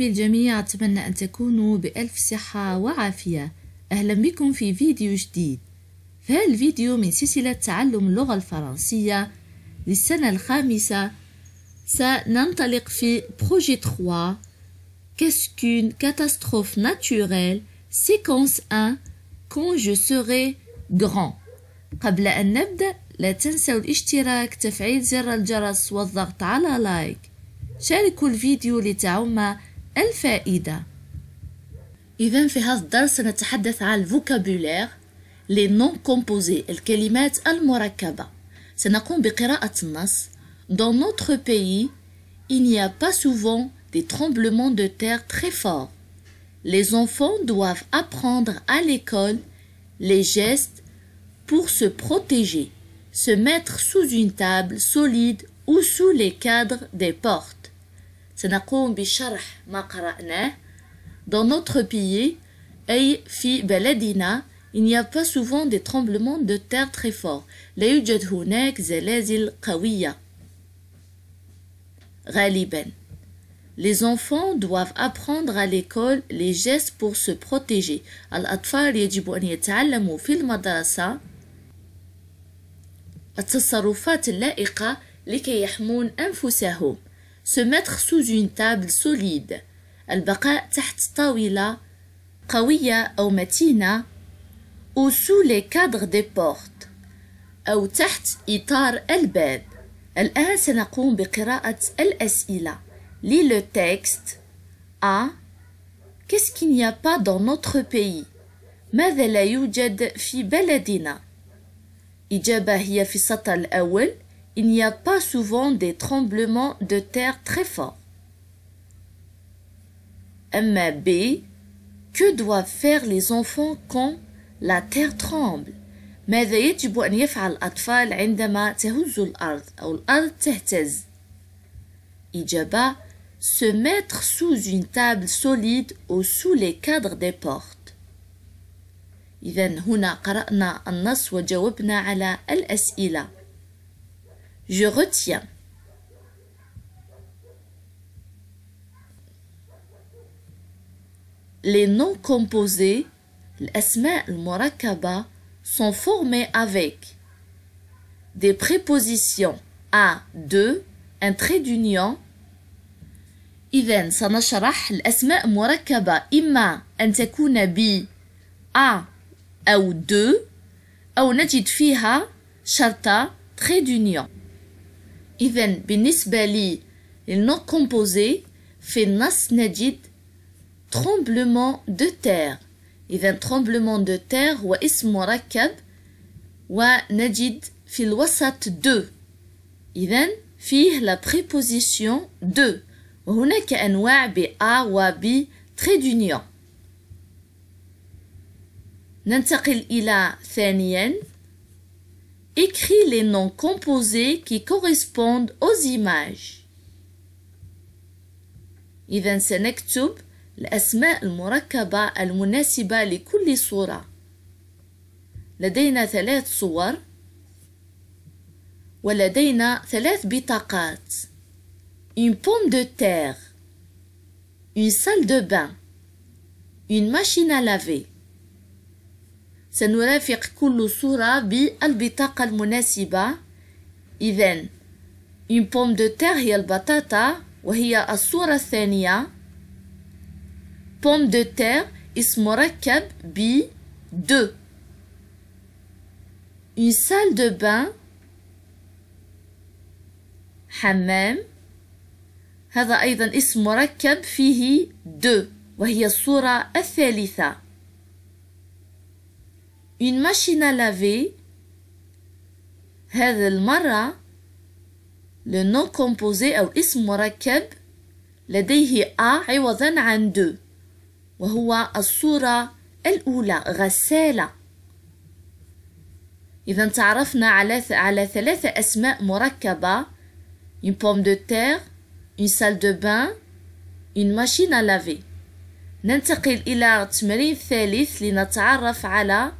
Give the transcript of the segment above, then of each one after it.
بالجميع أتمنى أن تكونوا بألف صحة وعافية أهلا بكم في فيديو جديد في الفيديو من سلسلة تعلم اللغة الفرنسية للسنة الخامسة سننطلق في بروجي 3 Qu'est-ce qu'une catastrophe naturelle Séquence 1 Quand je serai grand قبل أن نبدأ لا تنسوا الاشتراك تفعيل زر الجرس والضغط على لايك شاركوا الفيديو لتعم الفائدة إذا في هذا الدرس سنتحدث عن الفوكابولير لي نون كومبوزي الكلمات المركبة سنقوم بقراءة النص Dans notre pays, il n'y a pas souvent des tremblements de terre très forts. Les enfants doivent apprendre à l'école les gestes pour se protéger, se mettre sous une table solide ou sous les cadres des portes. سنقوم بشرح ما قرأناه Dans notre pays, il n'y a pas souvent des tremblements de terre très forts. لا يوجد هناك زلازل Les enfants doivent apprendre à l'école les gestes pour se protéger. الأطفال يجب يتعلموا في التصرفات se mettre sous une table solide البقاء تحت طاولة قوية أو متينة أو sous les cadres des portes أو تحت إطار الباب الآن سنقوم بقراءة الأسئلة لي لو تكست A Qu'est-ce qu'il n'y a pas dans notre pays ماذا لا يوجد في بلدنا؟ إجابة هي في السطر الأول il n'y a pas souvent des tremblements de terre très forts. B. Que doivent faire les enfants quand la terre tremble ماذا يجب أن يفعل الأطفال عندما تهز الأرض أو الأرض تهتز؟ إجابة Se mettre sous une table solide ou sous les cadres des portes. إذن هنا قرأنا النص وجاوبنا على الأسئلة je retiens. Les noms composés, l'esma mourakaba sont formés avec des prépositions « a »,« de », un trait d'union. Ivan on va expliquer Ima mourakaba Il a » ou « de » ou on sharta trait d'union. Ivan بالنسبة لي composé كومبوزي في نجد tremblement de terre Ivan tremblement de terre هو اسم مركب ونجد في الوسط de Ivan فيه la préposition de وهناك أنواع و وب très d'union ننتقل إلى Écris les noms composés qui correspondent aux images. إذا سنكتب الأسماء المركبة المناسبة لكل صورة. لدينا ثلاث صور ولدينا Une pomme de terre. Une salle de bain. Une machine à laver. سنرافق كل صورة بالبطاقة المناسبة إذا une pomme de terre هي البطاطا وهي الصورة الثانية pomme de terre اسم مركب ب دو une salle de bain حمام هذا أيضا اسم مركب فيه دو وهي الصورة الثالثة une machine à laver هذا المرة le nom composé أو اسم مركب لديه a عوضا عن دو وهو الصورة الأولى غسالة إذا تعرفنا على على ثلاثة أسماء مركبة une pomme de terre une salle de bain une machine à laver ننتقل إلى تمرين ثالث لنتعرف على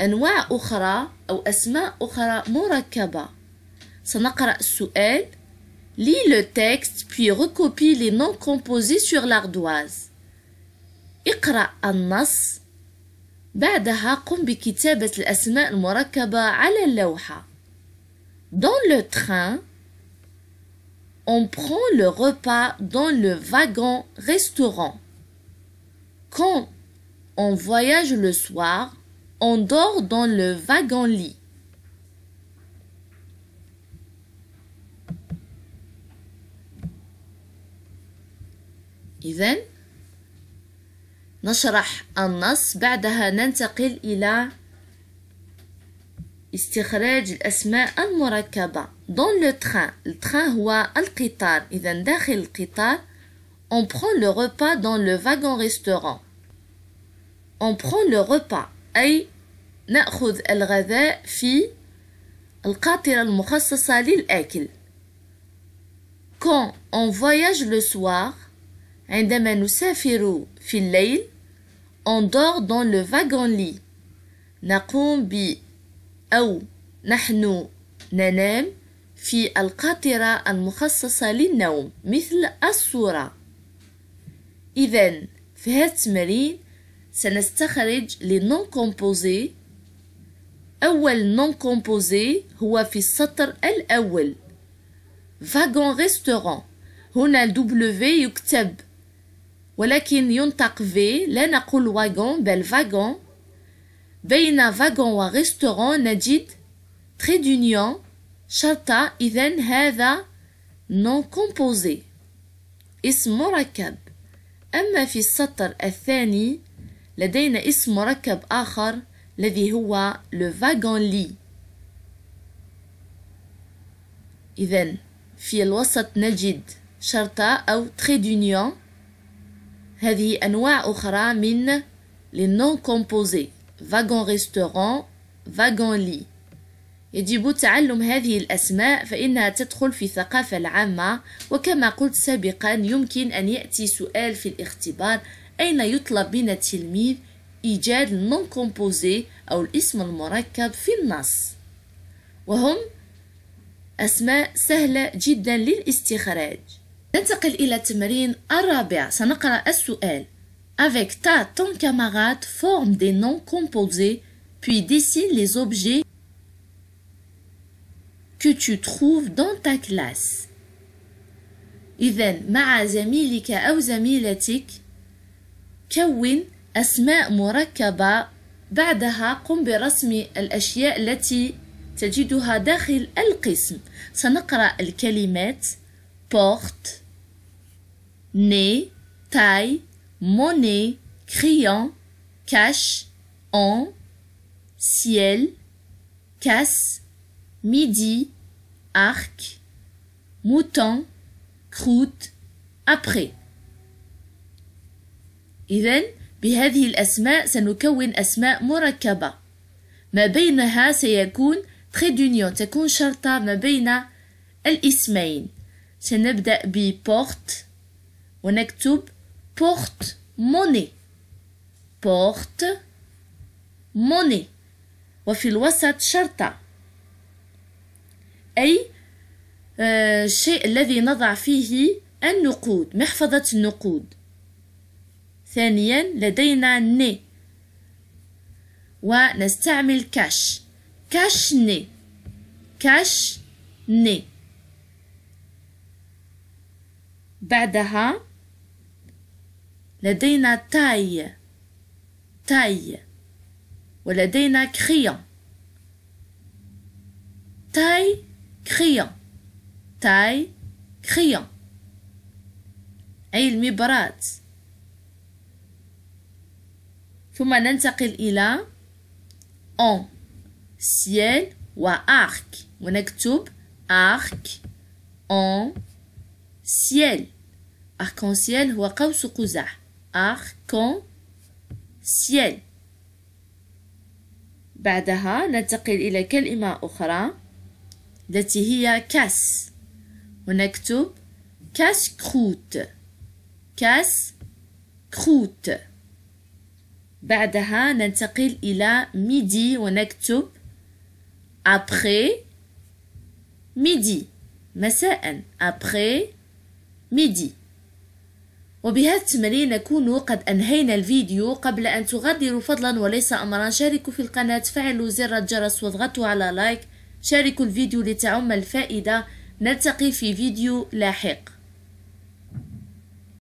أنواع أخرى أو أسماء أخرى مركبة سنقرأ السؤال Lis le texte puis recopie les noms composés sur l'ardoise. Dans le train, on prend le repas dans le wagon restaurant. Quand on voyage le soir, on dort dans le wagon-lit. إذن نشرح النص بعدها ننتقل إلى استخراج الأسماء المركبة dans le train le train هو القطار إذن داخل القطار on prend le repas dans le wagon restaurant on prend le repas أي نأخذ الغذاء في القاطرة المخصصة للأكل quand on voyage le soir عندما نسافر في الليل on dort dans le wagon lit نقوم ب أو نحن ننام في القاطرة المخصصة للنوم مثل الصورة إذن في هذا التمرين سنستخرج لنون كومبوزي أول نون كومبوزي هو في السطر الأول فاغون ريستوران هنا W يكتب ولكن ينطق V لا نقول واغون بل فاغون بين فاغون وريستورون نجد تري دونيون شرطة إذا هذا نون كومبوزي اسم مركب أما في السطر الثاني لدينا اسم مركب آخر الذي هو لو فاغون لي إذا في الوسط نجد شرطة أو تري دونيون هذه أنواع أخرى من لي نون كومبوزي فاغون ريستورون فاغون لي يجب تعلم هذه الأسماء فإنها تدخل في الثقافة العامة وكما قلت سابقا يمكن أن يأتي سؤال في الاختبار أين يطلب من التلميذ إيجاد النون كومبوزي أو الاسم المركب في النص وهم أسماء سهلة جدا للاستخراج ننتقل إلى التمرين الرابع سنقرأ السؤال Avec ta, ton camarade, forme des noms composés, puis dessine les objets que tu trouves dans ta classe. إذن مع زميلك أو زميلتك كون أسماء مركبة بعدها قم برسم الأشياء التي تجدها داخل القسم سنقرأ الكلمات بورت ني تاي موني كريون كاش أون سيل كاس ميدي أرك موتون كروت أبري إذن بهذه الأسماء سنكون أسماء مركبة ما بينها سيكون تري دونيون تكون شرطة ما بين الاسمين سنبدأ بورت ونكتب بورت موني بورت موني وفي الوسط شرطة أي الشيء آه، الذي نضع فيه النقود محفظة النقود ثانيا لدينا ني ونستعمل كاش كاش ني كاش ني بعدها لدينا تاي تاي ولدينا كريون تاي كريون تاي كريون أي المبرات ثم ننتقل إلى on و أرك ونكتب أرك on أرك أركان سيل هو قوس قزح أركان سيل بعدها ننتقل إلى كلمة أخرى التي هي كاس ونكتب كاس كروت كاس كروت بعدها ننتقل إلى ميدي ونكتب أبخي ميدي مساء أبخي ميدي وبهذا التمرين نكون قد أنهينا الفيديو قبل أن تغادروا فضلا وليس أمرا شاركوا في القناة فعلوا زر الجرس واضغطوا على لايك شاركوا الفيديو لتعم الفائدة نلتقي في فيديو لاحق